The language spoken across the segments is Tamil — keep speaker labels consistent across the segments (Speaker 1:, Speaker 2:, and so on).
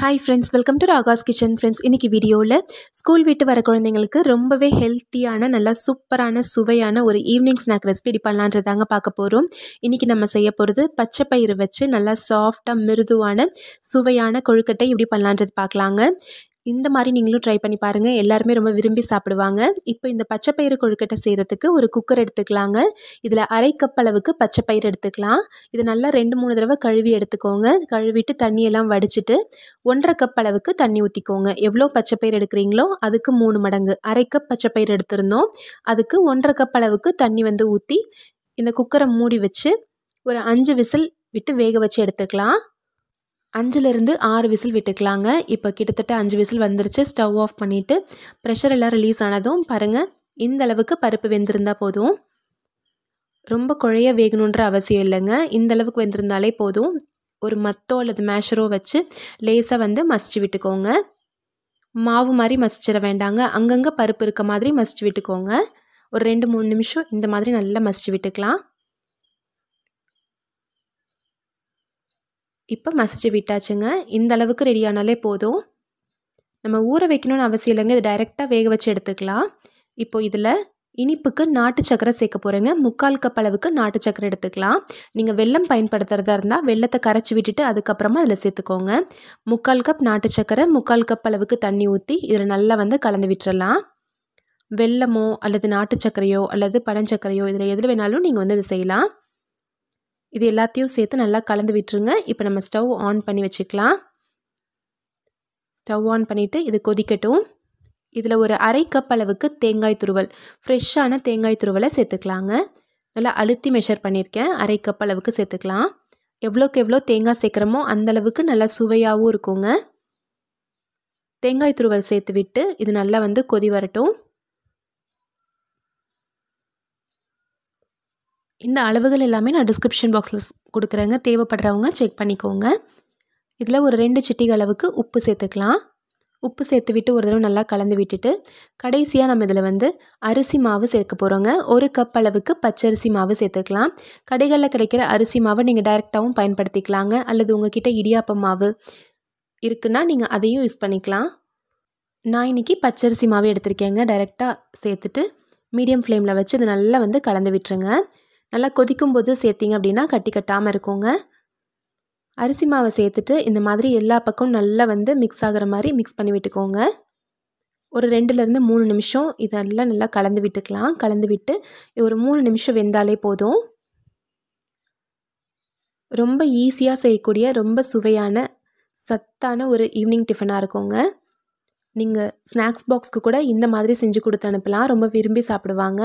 Speaker 1: hi friends welcome to Raga's kitchen friends இன்றைக்கி வீடியோவில் ஸ்கூல் விட்டு வர குழந்தைங்களுக்கு ரொம்பவே ஹெல்த்தியான நல்லா சூப்பரான சுவையான ஒரு ஈவினிங் ஸ்நாக் ரெசிபி பண்ணலான்றதாங்க பார்க்க போகிறோம் இன்றைக்கி நம்ம செய்ய போகிறது பச்சை பயிறு வச்சு நல்லா சாஃப்டாக மிருதுவான சுவையான கொழுக்கட்டை இப்படி பண்ணலான்றது பார்க்கலாங்க இந்த மாதிரி நீங்களும் ட்ரை பண்ணி பாருங்கள் எல்லாருமே ரொம்ப விரும்பி சாப்பிடுவாங்க இப்போ இந்த பச்சைப்பயிறு கொழுக்கட்டை செய்கிறதுக்கு ஒரு குக்கர் எடுத்துக்கலாங்க இதில் அரை கப் அளவுக்கு பயிறு எடுத்துக்கலாம் இது நல்லா ரெண்டு மூணு தடவை கழுவி எடுத்துக்கோங்க கழுவிட்டு தண்ணியெல்லாம் வடிச்சிட்டு ஒன்றரை கப் அளவுக்கு தண்ணி ஊற்றிக்கோங்க எவ்வளோ பச்சைப்பயிறு எடுக்கிறீங்களோ அதுக்கு மூணு மடங்கு அரை கப் பச்சைப்பயிறு எடுத்திருந்தோம் அதுக்கு ஒன்றரை கப் அளவுக்கு தண்ணி வந்து ஊற்றி இந்த குக்கரை மூடி வச்சு ஒரு அஞ்சு விசில் விட்டு வேக வச்சு எடுத்துக்கலாம் அஞ்சுலேருந்து ஆறு விசில் விட்டுக்கலாங்க இப்போ கிட்டத்தட்ட அஞ்சு விசில் வந்துருச்சு ஸ்டவ் ஆஃப் பண்ணிவிட்டு ப்ரெஷர் எல்லாம் ரிலீஸ் ஆனதும் பாருங்கள் இந்த அளவுக்கு பருப்பு வெந்திருந்தால் போதும் ரொம்ப குழைய வேகணுன்ற அவசியம் இல்லைங்க இந்த அளவுக்கு வெந்திருந்தாலே போதும் ஒரு மத்தோ அல்லது மேஷரோ வச்சு லேசாக வந்து மசிச்சு விட்டுக்கோங்க மாவு மாதிரி மசிச்சிட வேண்டாங்க அங்கங்கே பருப்பு இருக்க மாதிரி மசிச்சு விட்டுக்கோங்க ஒரு ரெண்டு மூணு நிமிஷம் இந்த மாதிரி நல்லா மசிச்சு விட்டுக்கலாம் இப்போ மசிச்சு விட்டாச்சுங்க இந்த அளவுக்கு ரெடி ஆனாலே போதும் நம்ம ஊற வைக்கணும்னு அவசியம் இல்லைங்க இது டைரெக்டாக வேக வச்சு எடுத்துக்கலாம் இப்போ இதில் இனிப்புக்கு நாட்டு சக்கரை சேர்க்க போகிறேங்க முக்கால் கப் அளவுக்கு நாட்டு சக்கரை எடுத்துக்கலாம் நீங்கள் வெள்ளம் பயன்படுத்துகிறதா இருந்தால் வெள்ளத்தை கரைச்சி விட்டுட்டு அதுக்கப்புறமா அதில் சேர்த்துக்கோங்க முக்கால் கப் நாட்டு சக்கரை முக்கால் கப் அளவுக்கு தண்ணி ஊற்றி இதில் நல்லா வந்து கலந்து விட்டுறலாம் வெள்ளமோ அல்லது நாட்டு சக்கரையோ அல்லது பனஞ்சக்கரையோ இதில் எது வேணாலும் நீங்கள் வந்து இதை செய்யலாம் இது எல்லாத்தையும் சேர்த்து நல்லா கலந்து விட்டுருங்க இப்போ நம்ம ஸ்டவ் ஆன் பண்ணி வச்சுக்கலாம் ஸ்டவ் ஆன் பண்ணிவிட்டு இது கொதிக்கட்டும் இதில் ஒரு அரை கப் அளவுக்கு தேங்காய் துருவல் ஃப்ரெஷ்ஷான தேங்காய் துருவலை சேர்த்துக்கலாங்க நல்லா அழுத்தி மெஷர் பண்ணியிருக்கேன் அரை கப் அளவுக்கு சேர்த்துக்கலாம் எவ்வளோக்கு எவ்வளோ தேங்காய் சேர்க்குறமோ அந்தளவுக்கு நல்லா சுவையாகவும் இருக்குங்க தேங்காய் துருவல் சேர்த்து விட்டு இது நல்லா வந்து கொதி வரட்டும் இந்த அளவுகள் எல்லாமே நான் டிஸ்கிரிப்ஷன் பாக்ஸில் கொடுக்குறேங்க தேவைப்படுறவங்க செக் பண்ணிக்கோங்க இதில் ஒரு ரெண்டு சிட்டிகள் அளவுக்கு உப்பு சேர்த்துக்கலாம் உப்பு சேர்த்து விட்டு ஒரு தடவை நல்லா கலந்து விட்டுட்டு கடைசியாக நம்ம இதில் வந்து அரிசி மாவு சேர்க்க போகிறோங்க ஒரு கப் அளவுக்கு பச்சரிசி மாவு சேர்த்துக்கலாம் கடைகளில் கிடைக்கிற அரிசி மாவை நீங்கள் டைரெக்டாகவும் பயன்படுத்திக்கலாங்க அல்லது உங்ககிட்ட இடியாப்ப மாவு இருக்குன்னா நீங்கள் அதையும் யூஸ் பண்ணிக்கலாம் நான் இன்றைக்கி பச்சரிசி மாவு எடுத்திருக்கேங்க டைரெக்டாக சேர்த்துட்டு மீடியம் ஃப்ளேமில் வச்சு இது நல்லா வந்து கலந்து விட்டுருங்க நல்லா கொதிக்கும் போது சேர்த்திங்க அப்படின்னா கட்டி கட்டாமல் இருக்குங்க அரிசி மாவை சேர்த்துட்டு இந்த மாதிரி எல்லா பக்கமும் நல்லா வந்து மிக்ஸ் ஆகிற மாதிரி மிக்ஸ் பண்ணி விட்டுக்கோங்க ஒரு ரெண்டுலேருந்து மூணு நிமிஷம் இதெல்லாம் நல்லா கலந்து விட்டுக்கலாம் கலந்து விட்டு ஒரு மூணு நிமிஷம் வெந்தாலே போதும் ரொம்ப ஈஸியாக செய்யக்கூடிய ரொம்ப சுவையான சத்தான ஒரு ஈவினிங் டிஃபனாக இருக்குங்க நீங்கள் ஸ்நாக்ஸ் பாக்ஸ்க்கு கூட இந்த மாதிரி செஞ்சு கொடுத்து அனுப்பலாம் ரொம்ப விரும்பி சாப்பிடுவாங்க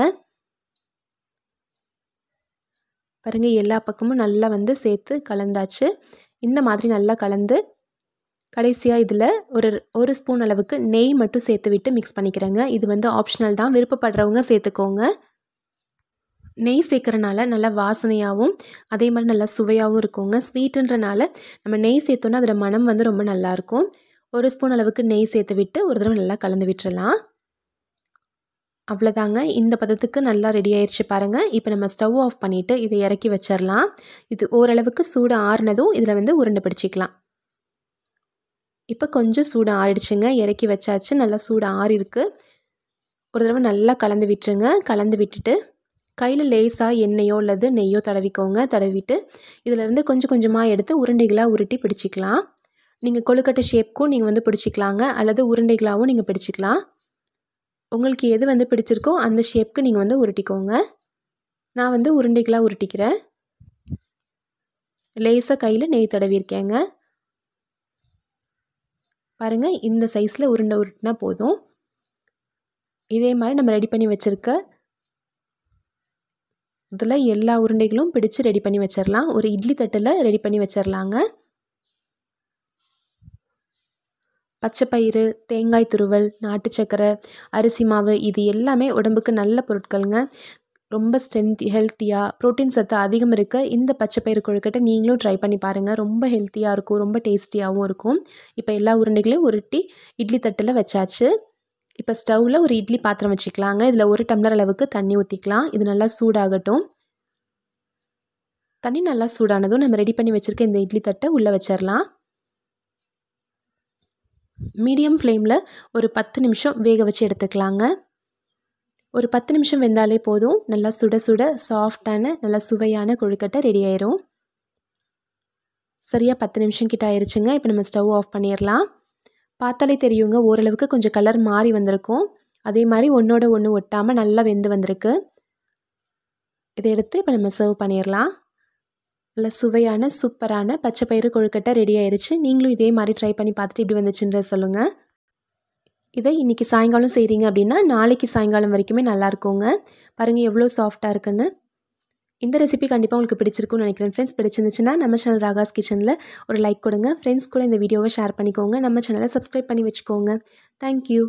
Speaker 1: பாருங்கள் எல்லா பக்கமும் நல்லா வந்து சேர்த்து கலந்தாச்சு இந்த மாதிரி நல்லா கலந்து கடைசியாக இதில் ஒரு ஒரு ஸ்பூன் அளவுக்கு நெய் மட்டும் சேர்த்து விட்டு மிக்ஸ் பண்ணிக்கிறேங்க இது வந்து ஆப்ஷனல் தான் விருப்பப்படுறவங்க சேர்த்துக்கோங்க நெய் சேர்க்குறனால நல்லா வாசனையாகவும் அதே மாதிரி நல்லா சுவையாகவும் இருக்குங்க ஸ்வீட்டுன்றனால நம்ம நெய் சேர்த்தோன்னா அதோடய மனம் வந்து ரொம்ப நல்லாயிருக்கும் ஒரு ஸ்பூன் அளவுக்கு நெய் சேர்த்து விட்டு ஒரு தடவை நல்லா கலந்து விட்டுறலாம் அவ்வளோதாங்க இந்த பதத்துக்கு நல்லா ரெடி ஆயிடுச்சு பாருங்கள் இப்போ நம்ம ஸ்டவ் ஆஃப் பண்ணிவிட்டு இதை இறக்கி வச்சிடலாம் இது ஓரளவுக்கு சூடு ஆறுனதும் இதில் வந்து உருண்டை பிடிச்சிக்கலாம் இப்போ கொஞ்சம் சூடு ஆறிடுச்சுங்க இறக்கி வச்சாச்சு நல்லா சூடு ஆறிருக்கு ஒரு தடவை நல்லா கலந்து விட்டுருங்க கலந்து விட்டுட்டு கையில் லேசாக எண்ணெயோ அல்லது நெய்யோ தடவிக்கோங்க தடவிட்டு இதிலேருந்து கொஞ்சம் கொஞ்சமாக எடுத்து உருண்டைகளாக உருட்டி பிடிச்சிக்கலாம் நீங்கள் கொழுக்கட்டை ஷேப்க்கும் நீங்கள் வந்து பிடிச்சிக்கலாங்க அல்லது உருண்டைகளாகவும் நீங்கள் பிடிச்சிக்கலாம் உங்களுக்கு எது வந்து பிடிச்சிருக்கோ அந்த ஷேப்க்கு நீங்கள் வந்து உருட்டிக்கோங்க நான் வந்து உருண்டைகளாக உருட்டிக்கிறேன் லேசாக கையில் நெய் தடவிருக்கேங்க பாருங்கள் இந்த சைஸில் உருண்டை உருட்டினா போதும் இதே மாதிரி நம்ம ரெடி பண்ணி வச்சுருக்க இதில் எல்லா உருண்டைகளும் பிடிச்சு ரெடி பண்ணி வச்சிடலாம் ஒரு இட்லி தட்டில் ரெடி பண்ணி வச்சிடலாங்க பச்சைப்பயிறு தேங்காய் துருவல் நாட்டு சக்கரை அரிசி மாவு இது எல்லாமே உடம்புக்கு நல்ல பொருட்களுங்க ரொம்ப ஸ்ட்ரென்த் ஹெல்த்தியாக ப்ரோட்டீன் சத்து அதிகம் இருக்க இந்த பச்சைப்பயிறு கொழுக்கட்டை நீங்களும் ட்ரை பண்ணி பாருங்கள் ரொம்ப ஹெல்த்தியாக இருக்கும் ரொம்ப டேஸ்டியாகவும் இருக்கும் இப்போ எல்லா உருண்டைகளையும் உருட்டி இட்லி தட்டில் வச்சாச்சு இப்போ ஸ்டவ்வில் ஒரு இட்லி பாத்திரம் வச்சுக்கலாங்க இதில் ஒரு டம்ளர் அளவுக்கு தண்ணி ஊற்றிக்கலாம் இது நல்லா சூடாகட்டும் தண்ணி நல்லா சூடானதும் நம்ம ரெடி பண்ணி வச்சுருக்க இந்த இட்லி தட்டை உள்ளே வச்சிடலாம் மீடியம் ஃப்ளேமில் ஒரு பத்து நிமிஷம் வேக வச்சு எடுத்துக்கலாங்க ஒரு பத்து நிமிஷம் வெந்தாலே போதும் நல்லா சுட சுட சாஃப்டான நல்லா சுவையான கொழுக்கட்டை ரெடி ஆயிரும் சரியாக பத்து நிமிஷம் கிட்ட ஆயிடுச்சுங்க இப்போ நம்ம ஸ்டவ் ஆஃப் பண்ணிடலாம் பார்த்தாலே தெரியுங்க ஓரளவுக்கு கொஞ்சம் கலர் மாறி வந்திருக்கும் அதே மாதிரி ஒன்றோட ஒன்று ஒட்டாமல் நல்லா வெந்து வந்திருக்கு இதை எடுத்து இப்போ நம்ம சர்வ் பண்ணிடலாம் நல்ல சுவையான சூப்பரான பச்சை பயிறு கொழுக்கட்டை ரெடி ஆயிடுச்சு நீங்களும் இதே மாதிரி ட்ரை பண்ணி பார்த்துட்டு இப்படி வந்துச்சுன்ற சொல்லுங்கள் இதை இன்றைக்கி சாயங்காலம் செய்கிறீங்க அப்படின்னா நாளைக்கு சாயங்காலம் வரைக்குமே நல்லாயிருக்குங்க பாருங்கள் எவ்வளோ சாஃப்டாக இருக்குன்னு இந்த ரெசிபி கண்டிப்பாக உங்களுக்கு பிடிச்சிருக்குன்னு நினைக்கிறேன் ஃப்ரெண்ட்ஸ் பிடிச்சிருந்துச்சுன்னா நம்ம சேனல் ராகாஸ் கிச்சனில் ஒரு லைக் கொடுங்க ஃப்ரெண்ட்ஸ் கூட இந்த வீடியோவை ஷேர் பண்ணிக்கோங்க நம்ம சேனலை சப்ஸ்கிரைப் பண்ணி வச்சுக்கோங்க தேங்க்யூ